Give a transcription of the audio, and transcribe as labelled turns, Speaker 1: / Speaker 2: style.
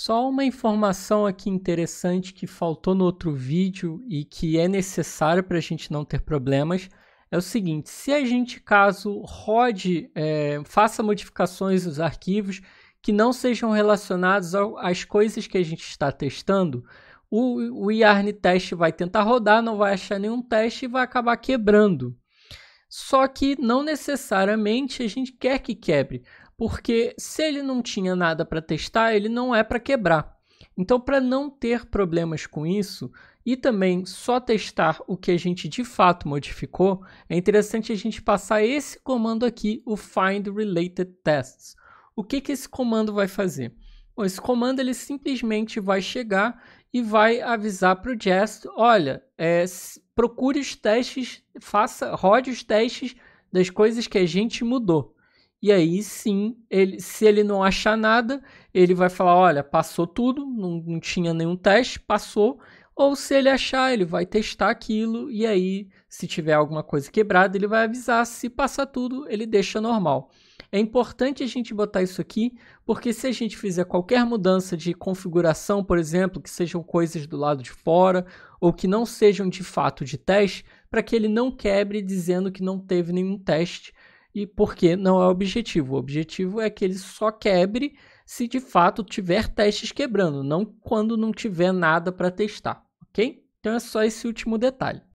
Speaker 1: Só uma informação aqui interessante que faltou no outro vídeo e que é necessário para a gente não ter problemas é o seguinte: se a gente caso rode, é, faça modificações nos arquivos que não sejam relacionados às coisas que a gente está testando, o, o Yarn Test vai tentar rodar, não vai achar nenhum teste e vai acabar quebrando. Só que não necessariamente a gente quer que quebre, porque se ele não tinha nada para testar, ele não é para quebrar. Então, para não ter problemas com isso e também só testar o que a gente de fato modificou, é interessante a gente passar esse comando aqui, o find related tests. O que, que esse comando vai fazer? Bom, esse comando ele simplesmente vai chegar e vai avisar para o Jest, olha, é, procure os testes, faça, rode os testes das coisas que a gente mudou. E aí sim, ele, se ele não achar nada, ele vai falar: olha, passou tudo, não, não tinha nenhum teste, passou, ou se ele achar, ele vai testar aquilo e aí, se tiver alguma coisa quebrada, ele vai avisar. Se passar tudo, ele deixa normal. É importante a gente botar isso aqui, porque se a gente fizer qualquer mudança de configuração, por exemplo, que sejam coisas do lado de fora ou que não sejam de fato de teste, para que ele não quebre dizendo que não teve nenhum teste e porque não é o objetivo. O objetivo é que ele só quebre se de fato tiver testes quebrando, não quando não tiver nada para testar ok? Então é só esse último detalhe.